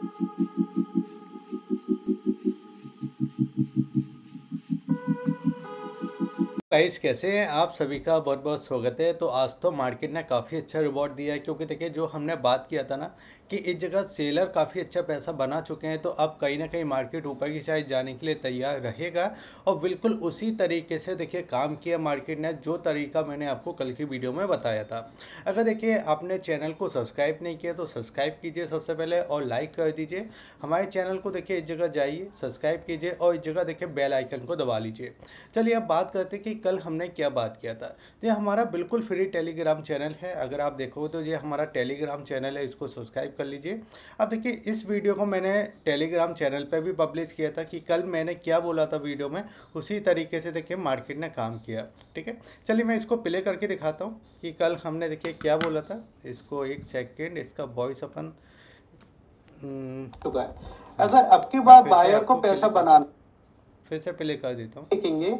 Thank you. Guys कैसे हैं आप सभी का बहुत बहुत स्वागत है तो आज तो मार्केट ने काफ़ी अच्छा रिवॉर्ड दिया है क्योंकि देखिए जो हमने बात किया था ना कि इस जगह सेलर काफ़ी अच्छा पैसा बना चुके हैं तो अब कहीं ना कहीं मार्केट ऊपर की शायद जाने के लिए तैयार रहेगा और बिल्कुल उसी तरीके से देखिए काम किया मार्केट ने जो तरीका मैंने आपको कल की वीडियो में बताया था अगर देखिए आपने चैनल को सब्सक्राइब नहीं किया तो सब्सक्राइब कीजिए सबसे पहले और लाइक कर दीजिए हमारे चैनल को देखिए इस जगह जाइए सब्सक्राइब कीजिए और इस जगह देखिए बेल आइकन को दबा लीजिए चलिए अब बात करते हैं कि कल हमने क्या बात किया था तो ये हमारा बिल्कुल फ्री टेलीग्राम चैनल है अगर आप देखोगे तो ये हमारा टेलीग्राम चैनल है इसको सब्सक्राइब कर लीजिए अब देखिए इस वीडियो को मैंने टेलीग्राम चैनल पर भी पब्लिश किया था कि कल मैंने क्या बोला था वीडियो में उसी तरीके से देखिए मार्केट ने काम किया ठीक है चलिए मैं इसको प्ले करके दिखाता हूँ कि कल हमने देखिए क्या बोला था इसको एक सेकेंड इसका वॉइस अपन हम्म, अगर अब की बार बायर को पैसा बनाना फिर से प्ले कर देता हूँ देखेंगे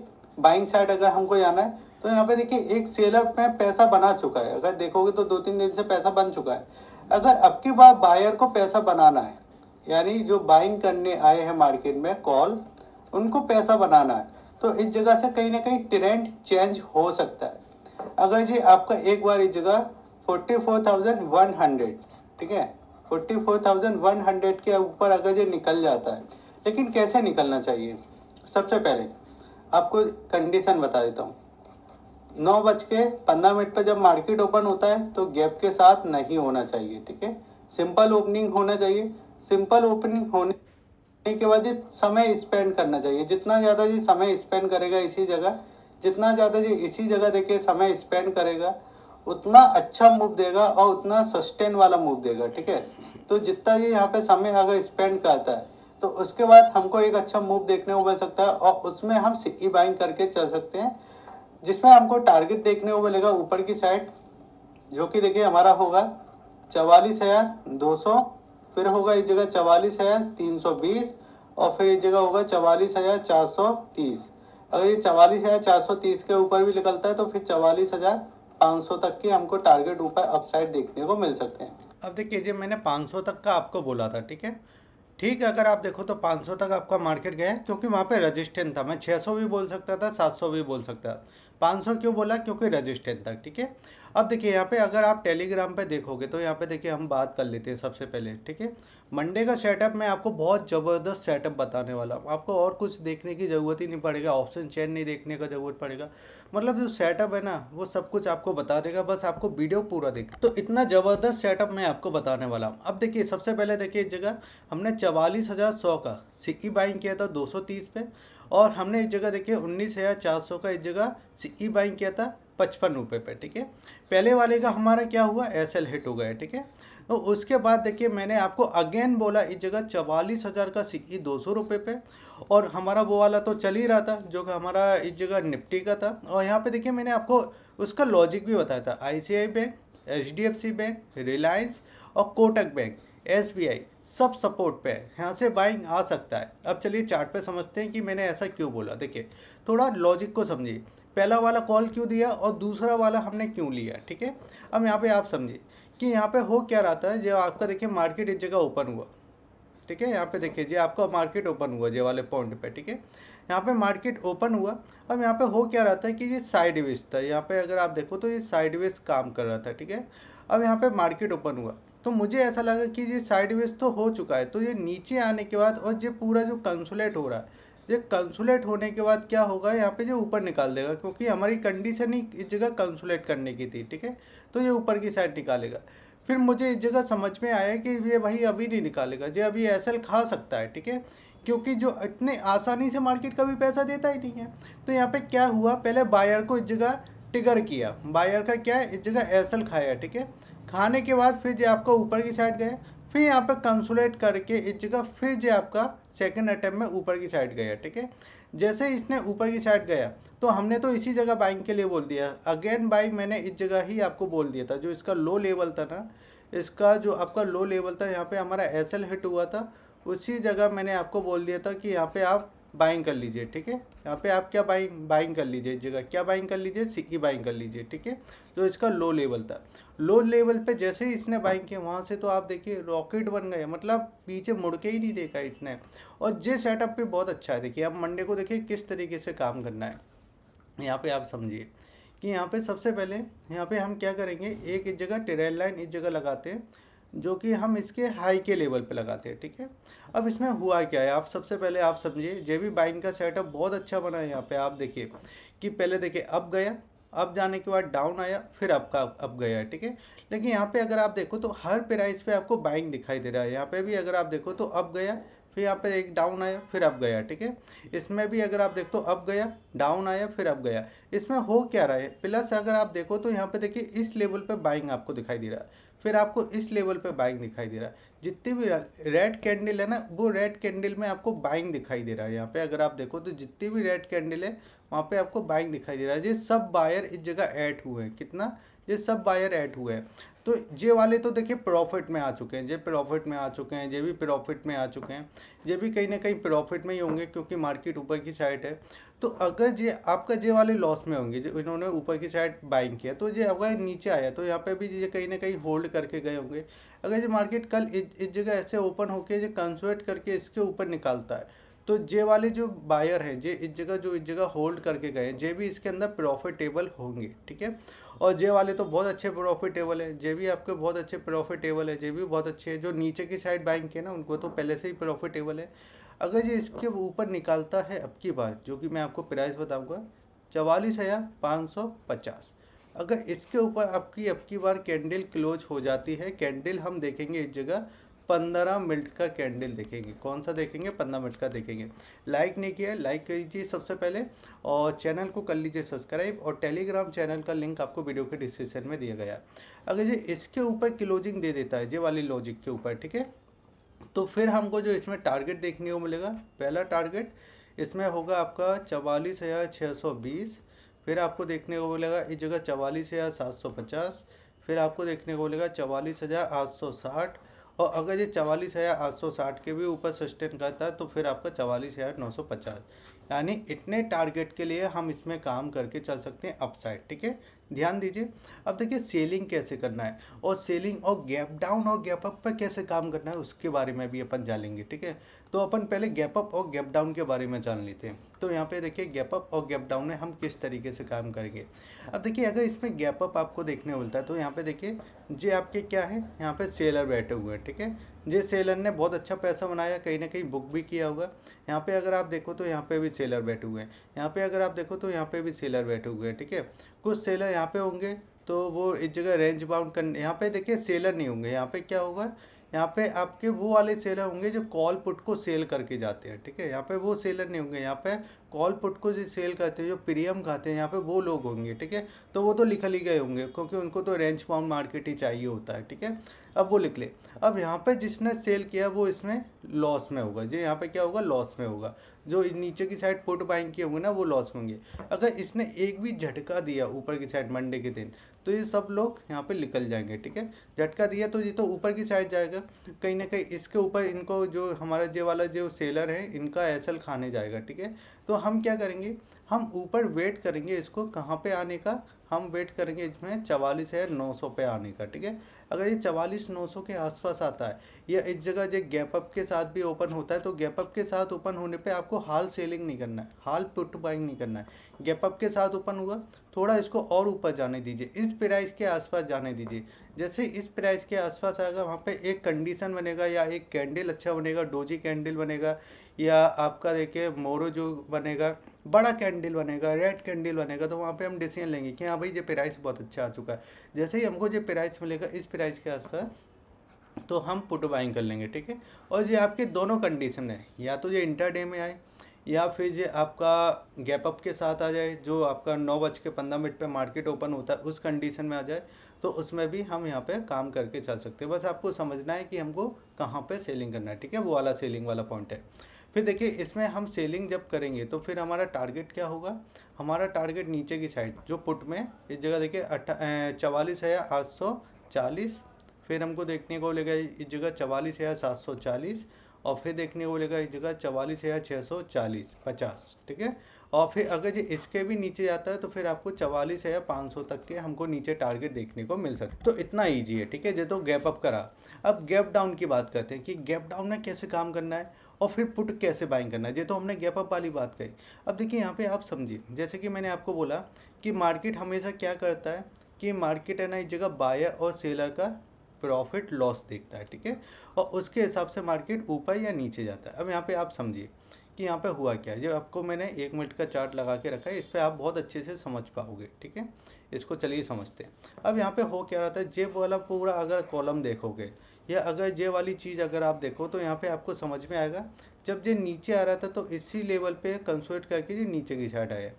बाइंग साइड अगर हमको जाना है तो यहाँ पे देखिए एक सेलर में पैसा बना चुका है अगर देखोगे तो दो तीन दिन से पैसा बन चुका है अगर अब की बार बायर को पैसा बनाना है यानी जो बाइंग करने आए हैं मार्केट में कॉल उनको पैसा बनाना है तो इस जगह से कहीं ना कहीं ट्रेंड चेंज हो सकता है अगर जी आपका एक बार इस जगह forty four thousand one hundred ठीक है forty four thousand one hundred के ऊपर अगर ये निकल जाता है लेकिन कैसे निकलना चाहिए सबसे पहले आपको कंडीशन बता देता हूँ नौ बज के पंद्रह मिनट पर जब मार्केट ओपन होता है तो गैप के साथ नहीं होना चाहिए ठीक है सिंपल ओपनिंग होना चाहिए सिंपल ओपनिंग होने के बाद जी समय स्पेंड करना चाहिए जितना ज़्यादा जी समय स्पेंड करेगा इसी जगह जितना ज़्यादा जी इसी जगह देखे समय स्पेंड करेगा उतना अच्छा मूव देगा और उतना सस्टेन वाला मूव देगा ठीक है तो जितना जी यहाँ पे समय अगर स्पेंड करता है तो उसके बाद हमको एक अच्छा मूव देखने को मिल सकता है और उसमें हम सिक्की बाइंग करके चल सकते हैं जिसमें हमको टारगेट देखने को मिलेगा ऊपर की साइड जो कि देखिए हमारा होगा चवालीस हज़ार दो सौ फिर होगा इस जगह चवालीस हज़ार तीन सौ बीस और फिर इस जगह होगा चवालीस हज़ार चार सौ तीस अगर ये चवालीस हज़ार चार सौ तीस के ऊपर भी निकलता है तो फिर चवालीस हज़ार पाँच सौ तक के हमको टारगेट ऊपर अपसाइड देखने को मिल सकते हैं अब देखिए जी मैंने पाँच सौ तक का आपको बोला था ठीक है ठीक है अगर आप देखो तो 500 तक आपका मार्केट गया क्योंकि वहाँ पे रजिस्टेंस था मैं 600 भी बोल सकता था 700 भी बोल सकता था 500 क्यों बोला क्योंकि रजिस्टेंस तक ठीक है अब देखिए यहाँ पे अगर आप टेलीग्राम पे देखोगे तो यहाँ पे देखिए हम बात कर लेते हैं सबसे पहले ठीक है मंडे का सेटअप मैं आपको बहुत ज़बरदस्त सेटअप बताने वाला हूँ आपको और कुछ देखने की ज़रूरत ही नहीं पड़ेगा ऑप्शन चेन नहीं देखने का ज़रूरत पड़ेगा मतलब जो सेटअप है ना वो सब कुछ आपको बता देगा बस आपको वीडियो पूरा देख तो इतना ज़बरदस्त सेटअप मैं आपको बताने वाला हूँ अब देखिए सबसे पहले देखिए एक जगह हमने चवालीस हज़ार सौ का सिक्की बाइंग e किया था दो सौ तीस और हमने एक जगह देखिए उन्नीस हज़ार चार सौ का एक जगह ई बाइंग किया था पचपन रुपये पर ठीक है पहले वाले का हमारा क्या हुआ एस एल हिट हो गया ठीक है तो उसके बाद देखिए मैंने आपको अगेन बोला इस जगह चवालीस हज़ार का सी ई दो सौ रुपये पे और हमारा वो वाला तो चल ही रहा था जो कि हमारा इस जगह निफ्टी का था और यहाँ पे देखिए मैंने आपको उसका लॉजिक भी बताया था I C I bank H D F C bank Reliance और Kotak bank S B I सब सपोर्ट पे है यहाँ से बाइंग आ सकता है अब चलिए चार्ट पे समझते हैं कि मैंने ऐसा क्यों बोला देखिए थोड़ा लॉजिक को समझिए पहला वाला कॉल क्यों दिया और दूसरा वाला हमने क्यों लिया ठीक है अब यहाँ पे आप समझिए कि यहाँ पे हो क्या रहता है जब आपका देखिए मार्केट एक जगह ओपन हुआ ठीक है यहाँ पे देखिए जी आपका मार्केट ओपन हुआ जे वाले पॉइंट पे ठीक है यहाँ पे मार्केट ओपन हुआ अब यहाँ पे हो क्या रहता है कि ये साइडवेज था यहाँ पे अगर आप देखो तो ये साइडवेज काम कर रहा था ठीक है अब यहाँ पे मार्केट ओपन हुआ तो मुझे ऐसा लगा कि ये साइड तो हो चुका है तो ये नीचे आने के बाद और ये पूरा जो कंसुलेट हो रहा है ये कंसुलेट होने के बाद क्या होगा यहाँ पे जो ऊपर निकाल देगा क्योंकि हमारी कंडीशन ही इस जगह कंसुलेट करने की थी ठीक है तो ये ऊपर की साइड निकालेगा फिर मुझे इस जगह समझ में आया कि ये भाई अभी नहीं निकालेगा ये अभी एस खा सकता है ठीक है क्योंकि जो इतने आसानी से मार्केट का भी पैसा देता ही नहीं है तो यहाँ पर क्या हुआ पहले बायर को इस जगह टिगर किया बायर का क्या है इस जगह एसल खाया ठीक है खाने के बाद फिर जो आपका ऊपर की साइड गया फिर यहाँ पर कंसुलेट करके इस जगह फिर जो आपका सेकेंड अटैम्प्ट में ऊपर की साइड गया ठीक है जैसे इसने ऊपर की साइड गया तो हमने तो इसी जगह बाइंग के लिए बोल दिया अगेन बाई मैंने इस जगह ही आपको बोल दिया था जो इसका लो लेवल था ना इसका जो आपका लो लेवल था यहाँ पे हमारा एस हिट हुआ था उसी जगह मैंने आपको बोल दिया था कि यहाँ पे आप बाइंग कर लीजिए ठीक है यहाँ पे आप क्या बाइंग बाइंग कर लीजिए जगह क्या बाइंग कर लीजिए सिक्की बाइंग कर लीजिए ठीक है तो इसका लो लेवल था लो लेवल पे जैसे ही इसने बाइंग किया वहाँ से तो आप देखिए रॉकेट बन गए मतलब पीछे मुड़ के ही नहीं देखा इसने और जे सेटअप पे बहुत अच्छा है देखिए आप मंडे को देखिए किस तरीके से काम करना है यहाँ पर आप समझिए कि यहाँ पर सबसे पहले यहाँ पर हम क्या करेंगे एक जगह टेरेन लाइन इस जगह लगाते हैं जो कि हम इसके हाई के लेवल पे लगाते हैं ठीक है अब इसमें हुआ क्या है आप सबसे पहले आप समझिए जे बी बाइंग का सेटअप बहुत अच्छा बना है यहाँ पे आप देखिए कि पहले देखिए अप गया अप जाने के बाद डाउन आया फिर आपका अप गया है ठीक है लेकिन यहाँ पे अगर आप देखो तो हर प्राइस पे आपको बाइंग दिखाई दे रहा है यहाँ पे भी अगर आप देखो तो अप गया फिर यहाँ पे एक डाउन आया फिर अप गया ठीक है इसमें भी अगर आप देखो अप गया डाउन आया फिर अप गया इसमें हो क्या रहा है प्लस अगर आप देखो तो यहाँ पे देखिए इस लेवल पे बाइंग आपको दिखाई दे रहा है फिर आपको इस लेवल पे बाइंग दिखाई दे रहा है जितनी भी रेड कैंडल है ना वो रेड कैंडल में आपको बाइंग दिखाई दे रहा है यहाँ पे अगर आप देखो तो जितनी भी रेड कैंडल है वहाँ पे आपको बाइंग दिखाई दे रहा है ये सब बायर इस जगह ऐड हुए हैं कितना ये सब बायर ऐड हुए हैं तो ये वाले तो देखिए प्रॉफिट में आ चुके हैं जे प्रॉफिट में आ चुके हैं ये भी प्रॉफिट में आ चुके हैं ये भी कहीं ना कहीं प्रॉफिट में ही होंगे क्योंकि मार्केट ऊपर की साइड है तो अगर ये आपका जे वाले लॉस में होंगे जो इन्होंने ऊपर की साइड बाइंग किया तो ये अगर नीचे आया तो यहाँ पे भी ये कहीं ना कहीं होल्ड करके गए होंगे अगर ये मार्केट कल इस जगह ऐसे ओपन होकर जो कंसुएट करके इसके ऊपर निकालता है तो जे वाले जो बायर हैं जे इस जगह जो इस जगह होल्ड करके गए हैं जे भी इसके अंदर प्रॉफिटेबल होंगे ठीक है और जे वाले तो बहुत अच्छे प्रॉफिटेबल है जे भी आपके बहुत अच्छे प्रॉफिटेबल है जे भी बहुत अच्छे हैं जो नीचे की साइड बाइंग है ना उनको तो पहले से ही प्रॉफिटेबल है अगर ये इसके ऊपर निकालता है अब की बार जो कि मैं आपको प्राइस बताऊँगा चवालीस हज़ार पाँच सौ पचास अगर इसके ऊपर आपकी अब की बार कैंडल क्लोज हो जाती है कैंडल हम देखेंगे इस जगह पंद्रह मिनट का कैंडल देखेंगे कौन सा देखेंगे पंद्रह मिनट का देखेंगे लाइक नहीं किया लाइक कीजिए सबसे पहले और चैनल को कर लीजिए सब्सक्राइब और टेलीग्राम चैनल का लिंक आपको वीडियो के डिस्क्रिप्शन में दिया गया अगर ये इसके ऊपर क्लोजिंग दे देता है जे वाली लॉजिक के ऊपर ठीक है तो फिर हमको जो इसमें टारगेट देखने को मिलेगा पहला टारगेट इसमें होगा आपका चवालीस हज़ार छः सौ बीस फिर आपको देखने को मिलेगा इस जगह चवालीस हज़ार सात सौ पचास फिर आपको देखने को मिलेगा चवालीस हज़ार आठ सौ साठ और अगर ये चवालीस हज़ार आठ सौ साठ के भी ऊपर सस्टेन करता है तो फिर आपका चवालीस हज़ार नौ सौ पचास यानी इतने टारगेट के लिए हम इसमें काम करके चल सकते हैं अपसाइड ठीक है ध्यान दीजिए अब देखिए सेलिंग कैसे करना है और सेलिंग और गैप डाउन और गैप अप पर कैसे काम करना है उसके बारे में भी अपन जानेंगे ठीक है तो अपन पहले गैप अप और गैप डाउन के बारे में जान लेते हैं तो यहाँ पे देखिए गैप अप और गैप डाउन में हम किस तरीके से काम करेंगे अब देखिए अगर इसमें गैप अप आपको देखने मिलता है तो यहाँ पर देखिए जे आपके क्या है यहाँ पर सेलर बैठे हुए हैं ठीक है जे सेलर ने बहुत अच्छा पैसा बनाया कहीं ना कहीं बुक भी किया होगा यहाँ पे अगर आप देखो तो यहाँ पे भी सेलर बैठे हुए हैं यहाँ पे अगर आप देखो तो यहाँ पे भी सेलर बैठे हुए हैं ठीक है कुछ सेलर यहाँ पे होंगे तो वो इस जगह रेंज बाउंड करने यहाँ पे देखिए सेलर नहीं होंगे यहाँ पे क्या होगा यहाँ पे आपके वो वाले सेलर होंगे जो कॉल पुट को सेल करके जाते हैं ठीक है यहाँ पे वो सेलर नहीं होंगे यहाँ पे कॉल पुट को जो सेल करते हैं जो प्रीमियम खाते हैं यहाँ पे वो लोग होंगे ठीक है तो वो तो ली गए होंगे क्योंकि उनको तो रेंज बाउंड मार्केट ही चाहिए होता है ठीक है अब वो लिख ले अब यहाँ पे जिसने सेल किया वो इसमें लॉस में होगा जो यहाँ पे क्या होगा लॉस में होगा जो नीचे की साइड पुट बाइंग किए होंगे ना वो लॉस में होंगे अगर इसने एक भी झटका दिया ऊपर की साइड मंडे के दिन तो ये सब लोग यहाँ पे निकल जाएंगे ठीक है झटका दिया तो ये तो ऊपर की साइड जाएगा कहीं ना कहीं इसके ऊपर इनको जो हमारा जे वाला जो सेलर है इनका एसल खाने जाएगा ठीक है तो हम क्या करेंगे हम ऊपर वेट करेंगे इसको कहाँ पे आने का हम वेट करेंगे इसमें चवालीस हज़ार नौ सौ पे आने का ठीक है अगर ये चवालीस नौ सौ के आसपास आता है या इस जगह जो गैपअप के साथ भी ओपन होता है तो गैपअप के साथ ओपन होने पे आपको हाल सेलिंग नहीं करना है हाल पुट बाइंग नहीं करना है गैपअप के साथ ओपन हुआ थोड़ा इसको और ऊपर जाने दीजिए इस प्राइस के आसपास जाने दीजिए जैसे इस प्राइस के आसपास आएगा वहाँ पर एक कंडीशन बनेगा या एक कैंडल अच्छा बनेगा डोजी कैंडल बनेगा या आपका देखिए मोरो जो बनेगा बड़ा कैंडल बनेगा रेड कैंडल बनेगा तो वहाँ पे हम डिसीजन लेंगे कि हाँ भाई ये प्राइस बहुत अच्छा आ चुका है जैसे ही हमको जो प्राइस मिलेगा इस प्राइस के आसपास तो हम पुट बाइंग कर लेंगे ठीक है और ये आपके दोनों कंडीशन है या तो ये इंटर डे में आए या फिर ये आपका गैप अप के साथ आ जाए जो आपका नौ बज के पंद्रह मिनट पर मार्केट ओपन होता है उस कंडीशन में आ जाए तो उसमें भी हम यहाँ पे काम करके चल सकते हैं बस आपको समझना है कि हमको कहाँ पे सेलिंग करना है ठीक है वो वाला सेलिंग वाला पॉइंट है फिर देखिए इसमें हम सेलिंग जब करेंगे तो फिर हमारा टारगेट क्या होगा हमारा टारगेट नीचे की साइड जो पुट में इस जगह देखिए अट्ठा चवालीस हज़ार आठ सौ चालीस फिर हमको देखने को मिलेगा इस जगह चवालीस हज़ार सात सौ चालीस और फिर देखने को मिलेगा इस जगह चवालीस हज़ार छः सौ चालीस पचास ठीक है और फिर अगर ये इसके भी नीचे जाता है तो फिर आपको चवालीस हज़ार पाँच सौ तक के हमको नीचे टारगेट देखने को मिल सकता तो इतना ईजी है ठीक है ये तो गैप अप करा अब गैप डाउन की बात करते हैं कि गैप डाउन में कैसे काम करना है और फिर पुट कैसे बाइंग करना है ये तो हमने गैप अप वाली बात कही अब देखिए यहाँ पे आप समझिए जैसे कि मैंने आपको बोला कि मार्केट हमेशा क्या करता है कि मार्केट है ना इस जगह बायर और सेलर का प्रॉफिट लॉस देखता है ठीक है और उसके हिसाब से मार्केट ऊपर या नीचे जाता है अब यहाँ पे आप समझिए कि यहाँ पे हुआ क्या है ये आपको मैंने एक मिनट का चार्ट लगा के रखा है इस पर आप बहुत अच्छे से समझ पाओगे ठीक है इसको चलिए समझते हैं अब यहाँ पे हो क्या रहता है जेब वाला पूरा अगर कॉलम देखोगे या अगर जे वाली चीज़ अगर आप देखो तो यहाँ पे आपको समझ में आएगा जब ये नीचे आ रहा था तो इसी लेवल पे कंसोलिड करके ये नीचे की साइड आया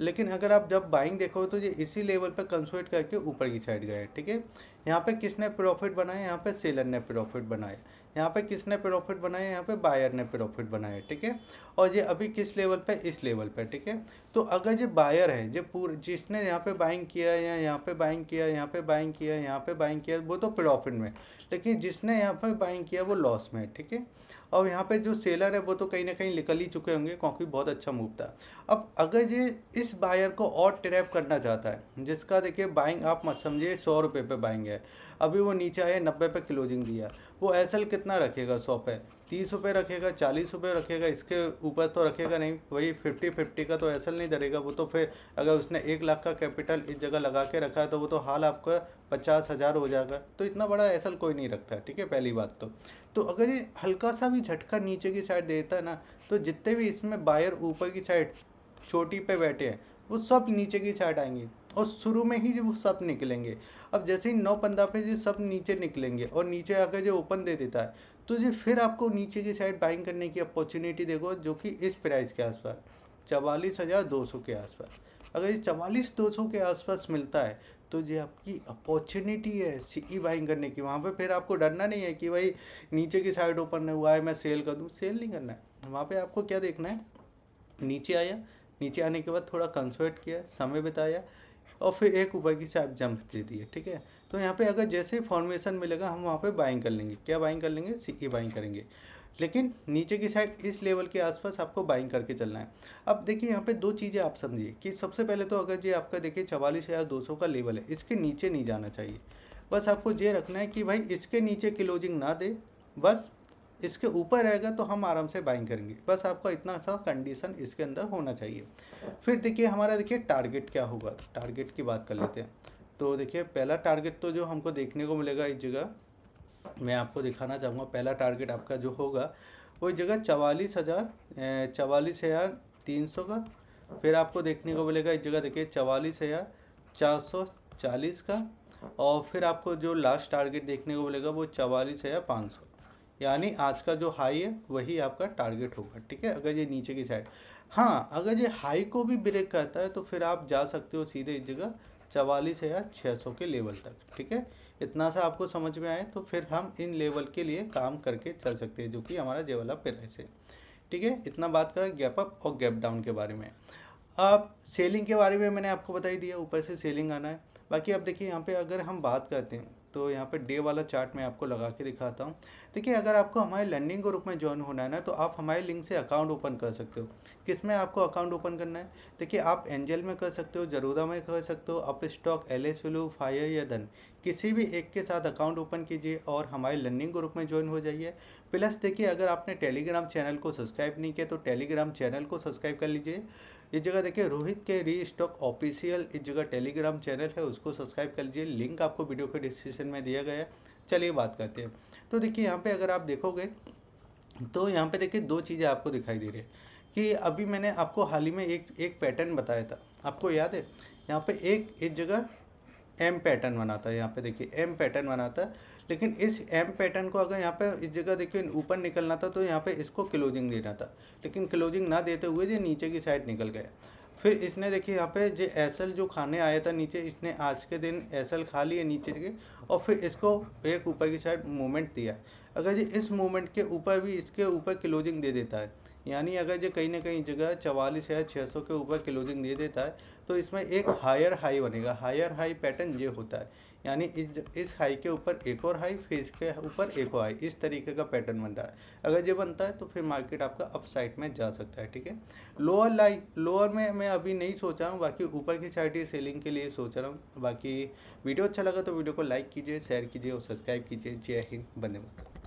लेकिन अगर आप जब बाइंग देखोगे तो ये इसी लेवल पे कंसोलिड करके ऊपर की साइड गए ठीक है यहाँ पे किसने प्रॉफिट बनाया यहाँ पे सेलर ने प्रॉफिट बनाया यहाँ पे किसने प्रॉफिट बनाया यहाँ पे बायर ने प्रॉफिट बनाया ठीक है और ये अभी किस लेवल पे इस लेवल पे ठीक है तो अगर ये बायर है जो पूर जिसने यहाँ पे बाइंग किया या यहाँ पे बाइंग किया यहाँ पे बाइंग किया यहाँ पे बाइंग किया वो तो प्रॉफिट में लेकिन जिसने यहाँ पे बाइंग किया वो लॉस में ठीक है और यहाँ पे जो सेलर है वो तो कहीं ना कहीं निकल ही चुके होंगे क्योंकि बहुत अच्छा मूव था अब अगर ये इस बायर को और ट्रैप करना चाहता है जिसका देखिए बाइंग आप मत समझिए सौ रुपये पर बाइंग है अभी वो नीचे आया नब्बे पे क्लोजिंग दिया वो एस कितना रखेगा सौ पे तीस रुपये रखेगा चालीस रुपये रखेगा इसके ऊपर तो रखेगा नहीं वही फिफ्टी फिफ्टी का तो एस नहीं धरेगा वो तो फिर अगर उसने एक लाख का कैपिटल इस जगह लगा के रखा है तो वो तो हाल आपका पचास हज़ार हो जाएगा तो इतना बड़ा एस कोई नहीं रखता ठीक है पहली बात तो तो अगर ये हल्का सा भी झटका नीचे की साइड देता है ना तो जितने भी इसमें बायर ऊपर की साइड चोटी पे बैठे हैं वो सब नीचे की साइड आएंगे और शुरू में ही जो सब निकलेंगे अब जैसे ही नौ पंद्रह पे जो सब नीचे निकलेंगे और नीचे आकर जो ओपन दे देता है तो जी फिर आपको नीचे की साइड बाइंग करने की अपॉर्चुनिटी देखो जो कि इस प्राइस के आसपास चवालीस हज़ार दो सौ के आसपास अगर ये चवालीस दो सौ के आसपास मिलता है तो ये आपकी अपॉर्चुनिटी है सीई बाइंग करने की वहाँ पे फिर आपको डरना नहीं है कि भाई नीचे की साइड ओपन हुआ है मैं सेल कर दूँ सेल नहीं करना है वहाँ पे आपको क्या देखना है नीचे आया नीचे आने के बाद थोड़ा कंसल्ट किया समय बिताया और फिर एक ऊपर की से आप जंप दे दिए ठीक है तो यहाँ पे अगर जैसे फॉर्मेशन मिलेगा हम वहाँ पे बाइंग कर लेंगे क्या बाइंग कर लेंगे सी बाइंग करेंगे लेकिन नीचे की साइड इस लेवल के आसपास आपको बाइंग करके चलना है अब देखिए यहाँ पे दो चीज़ें आप समझिए कि सबसे पहले तो अगर ये आपका देखिए चवालीस हज़ार दो सौ का लेवल है इसके नीचे नहीं जाना चाहिए बस आपको ये रखना है कि भाई इसके नीचे क्लोजिंग ना दे बस इसके ऊपर रहेगा तो हम आराम से बाइंग करेंगे बस आपका इतना सा कंडीशन इसके अंदर होना चाहिए फिर देखिए हमारा देखिए टारगेट क्या होगा टारगेट की बात कर लेते हैं तो देखिए पहला टारगेट तो जो हमको देखने को मिलेगा इस जगह मैं आपको दिखाना चाहूँगा पहला टारगेट आपका जो होगा वो जगह चवालीस हज़ार चवालीस हज़ार तीन सौ का फिर आपको देखने को मिलेगा इस जगह देखिए चवालीस हज़ार चार सौ चालीस का और फिर आपको जो लास्ट टारगेट देखने को मिलेगा वो चवालीस हज़ार पाँच सौ यानी आज का जो हाई है वही आपका टारगेट होगा ठीक है अगर ये नीचे की साइड हाँ अगर ये हाई को भी ब्रेक करता है तो फिर आप जा सकते हो सीधे इस जगह चवालीस हज़ार छः सौ के लेवल तक ठीक है इतना सा आपको समझ में आए तो फिर हम इन लेवल के लिए काम करके चल सकते हैं जो कि हमारा जेवला प्राइस है ठीक है इतना बात करें गैप अप और गैप डाउन के बारे में अब सेलिंग के बारे में मैंने आपको बताई दिया ऊपर से सेलिंग आना है बाकी आप देखिए यहाँ पे अगर हम बात करते हैं तो यहाँ पर डे वाला चार्ट मैं आपको लगा के दिखाता हूँ देखिए अगर आपको हमारे लर्निंग ग्रुप में ज्वाइन होना है ना तो आप हमारे लिंक से अकाउंट ओपन कर सकते हो किस में आपको अकाउंट ओपन करना है देखिए आप एंजल में कर सकते हो जरूदा में कर सकते हो up stock L S value फायर या धन किसी भी एक के साथ अकाउंट ओपन कीजिए और हमारे लर्निंग ग्रुप में ज्वाइन हो जाइए प्लस देखिए अगर आपने टेलीग्राम चैनल को सब्सक्राइब नहीं किया तो टेलीग्राम चैनल को सब्सक्राइब कर लीजिए इस जगह देखिए रोहित के री स्टॉक ऑफिशियल इस जगह टेलीग्राम चैनल है उसको सब्सक्राइब कर लीजिए लिंक आपको वीडियो के डिस्क्रिप्शन में दिया गया है चलिए बात करते हैं तो देखिए यहाँ पे अगर आप देखोगे तो यहाँ पे देखिए दो चीज़ें आपको दिखाई दे रही है कि अभी मैंने आपको हाल ही में एक एक पैटर्न बताया था आपको याद है यहाँ पे एक इस जगह एम पैटर्न बना था यहाँ पे देखिए एम पैटर्न बना था लेकिन इस एम पैटर्न को अगर यहाँ पे इस जगह देखिए ऊपर निकलना था तो यहाँ पे इसको क्लोजिंग देना था लेकिन क्लोजिंग ना देते हुए ये नीचे की साइड निकल गया फिर इसने देखिए यहाँ पे जो एसल जो खाने आया था नीचे इसने आज के दिन एसल खा लिए नीचे के और फिर इसको एक ऊपर की साइड मूवमेंट दिया अगर जी इस मूवमेंट के ऊपर भी इसके ऊपर क्लोजिंग दे देता है यानी अगर जो कहीं ना कहीं जगह चवालीस या छः सौ के ऊपर क्लोजिंग दे देता है तो इसमें एक हायर हाई बनेगा हायर हाई पैटर्न ये होता है यानी इस इस हाई के ऊपर एक और हाई फेस के ऊपर एक और हाई इस तरीके का पैटर्न बन रहा है अगर ये बनता है तो फिर मार्केट आपका अप साइड में जा सकता है ठीक है लोअर लाई लोअर में मैं अभी नहीं सोच रहा हूँ बाकी ऊपर की साइड ही सेलिंग के लिए सोच रहा हूँ बाकी वीडियो अच्छा लगा तो वीडियो को लाइक कीजिए शेयर कीजिए और सब्सक्राइब कीजिए जय हिंद बंदे मतलब